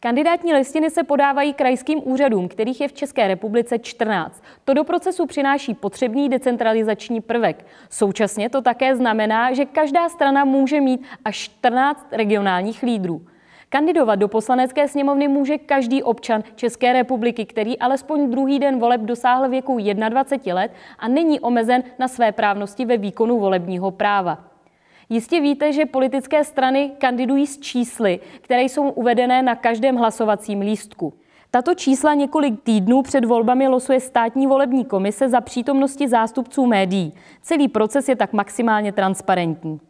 Kandidátní listiny se podávají krajským úřadům, kterých je v České republice 14. To do procesu přináší potřebný decentralizační prvek. Současně to také znamená, že každá strana může mít až 14 regionálních lídrů. Kandidovat do poslanecké sněmovny může každý občan České republiky, který alespoň druhý den voleb dosáhl věku 21 let a není omezen na své právnosti ve výkonu volebního práva. Jistě víte, že politické strany kandidují s čísly, které jsou uvedené na každém hlasovacím lístku. Tato čísla několik týdnů před volbami losuje státní volební komise za přítomnosti zástupců médií. Celý proces je tak maximálně transparentní.